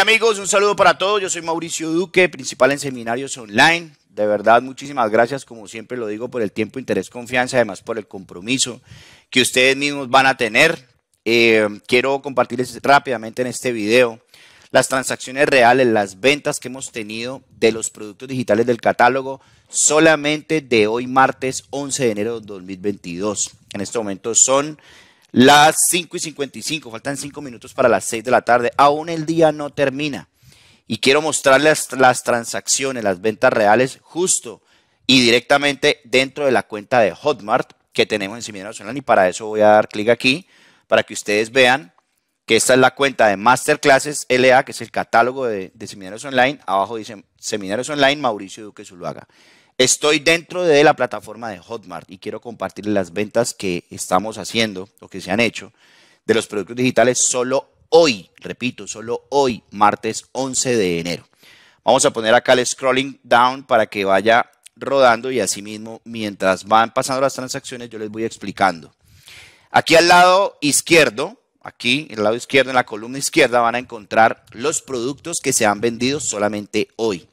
amigos, un saludo para todos. Yo soy Mauricio Duque, principal en Seminarios Online. De verdad, muchísimas gracias, como siempre lo digo, por el tiempo, interés, confianza, además por el compromiso que ustedes mismos van a tener. Eh, quiero compartirles rápidamente en este video las transacciones reales, las ventas que hemos tenido de los productos digitales del catálogo solamente de hoy martes 11 de enero de 2022. En este momento son las 5 y 55, faltan 5 minutos para las 6 de la tarde, aún el día no termina. Y quiero mostrarles las transacciones, las ventas reales justo y directamente dentro de la cuenta de Hotmart que tenemos en Seminarios Online Y para eso voy a dar clic aquí para que ustedes vean que esta es la cuenta de Masterclasses LA, que es el catálogo de, de seminarios online. Abajo dice Seminarios Online Mauricio Duque Zuluaga. Estoy dentro de la plataforma de Hotmart y quiero compartirles las ventas que estamos haciendo o que se han hecho de los productos digitales solo hoy, repito, solo hoy, martes 11 de enero. Vamos a poner acá el scrolling down para que vaya rodando y asimismo mientras van pasando las transacciones yo les voy explicando. Aquí al lado izquierdo, aquí en el lado izquierdo, en la columna izquierda van a encontrar los productos que se han vendido solamente hoy.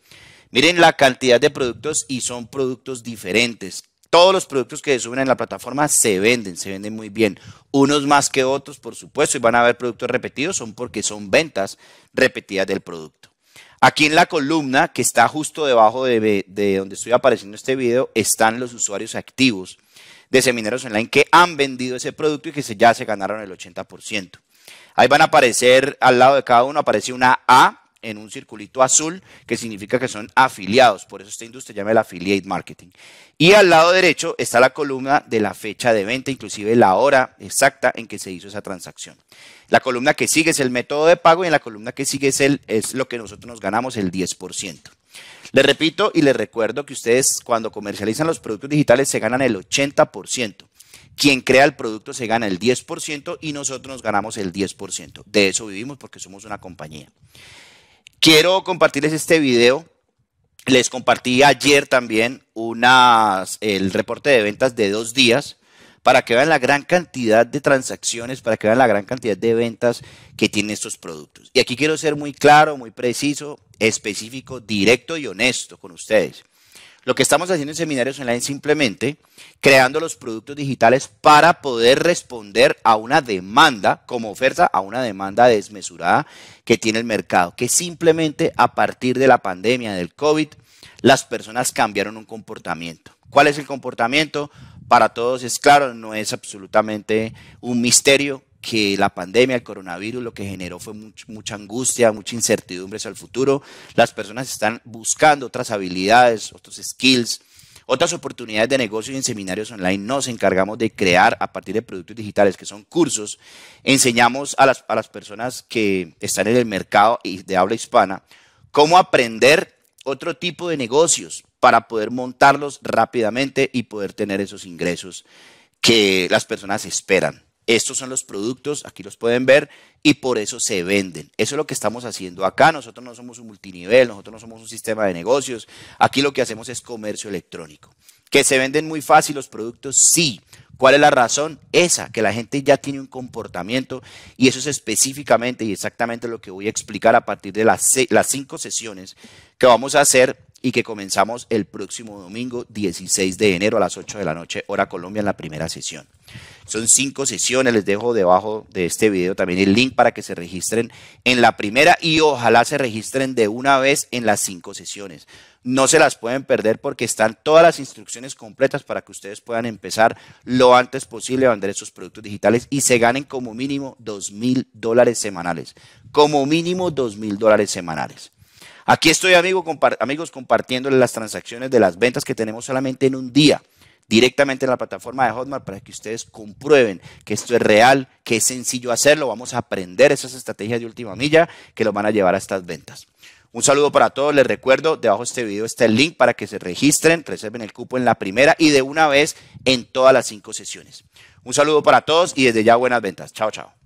Miren la cantidad de productos y son productos diferentes. Todos los productos que se suben en la plataforma se venden, se venden muy bien. Unos más que otros, por supuesto, y van a haber productos repetidos, son porque son ventas repetidas del producto. Aquí en la columna que está justo debajo de, donde estoy apareciendo este video están los usuarios activos de Semineros online que han vendido ese producto y que ya se ganaron el 80%. Ahí van a aparecer, al lado de cada uno aparece una A en un circulito azul, que significa que son afiliados. Por eso esta industria llama el affiliate marketing. Y al lado derecho está la columna de la fecha de venta, inclusive la hora exacta en que se hizo esa transacción. La columna que sigue es el método de pago y en la columna que sigue es, el, es lo que nosotros nos ganamos, el 10%. Les repito y les recuerdo que ustedes cuando comercializan los productos digitales se ganan el 80%. Quien crea el producto se gana el 10% y nosotros nos ganamos el 10%. De eso vivimos porque somos una compañía. Quiero compartirles este video. Les compartí ayer también unas, el reporte de ventas de dos días para que vean la gran cantidad de transacciones, para que vean la gran cantidad de ventas que tienen estos productos. Y aquí quiero ser muy claro, muy preciso, específico, directo y honesto con ustedes. Lo que estamos haciendo en Seminarios Online es simplemente creando los productos digitales para poder responder a una demanda como oferta, a una demanda desmesurada que tiene el mercado, que simplemente a partir de la pandemia del COVID, las personas cambiaron un comportamiento. ¿Cuál es el comportamiento? Para todos es claro, no es absolutamente un misterio que la pandemia, el coronavirus, lo que generó fue mucha angustia, mucha incertidumbre hacia el futuro. Las personas están buscando otras habilidades, otros skills, otras oportunidades de negocio en seminarios online nos encargamos de crear a partir de productos digitales, que son cursos. Enseñamos a las, a las personas que están en el mercado de habla hispana cómo aprender otro tipo de negocios para poder montarlos rápidamente y poder tener esos ingresos que las personas esperan. Estos son los productos, aquí los pueden ver, y por eso se venden. Eso es lo que estamos haciendo acá. Nosotros no somos un multinivel, nosotros no somos un sistema de negocios. Aquí lo que hacemos es comercio electrónico. ¿Que se venden muy fácil los productos? Sí. ¿Cuál es la razón? Esa, que la gente ya tiene un comportamiento y eso es específicamente y exactamente lo que voy a explicar a partir de las, las cinco sesiones que vamos a hacer y que comenzamos el próximo domingo 16 de enero a las 8 de la noche, hora Colombia, en la primera sesión. Son cinco sesiones, les dejo debajo de este video también el link para que se registren en la primera y ojalá se registren de una vez en las cinco sesiones. No se las pueden perder porque están todas las instrucciones completas para que ustedes puedan empezar lo antes posible a vender esos productos digitales y se ganen como mínimo dos mil dólares semanales. Como mínimo dos mil dólares semanales. Aquí estoy, amigo, amigos, compartiéndoles las transacciones de las ventas que tenemos solamente en un día directamente en la plataforma de Hotmart para que ustedes comprueben que esto es real, que es sencillo hacerlo. Vamos a aprender esas estrategias de última milla que los van a llevar a estas ventas. Un saludo para todos. Les recuerdo, debajo de este video está el link para que se registren, reserven el cupo en la primera y de una vez en todas las cinco sesiones. Un saludo para todos y desde ya buenas ventas. Chao, chao.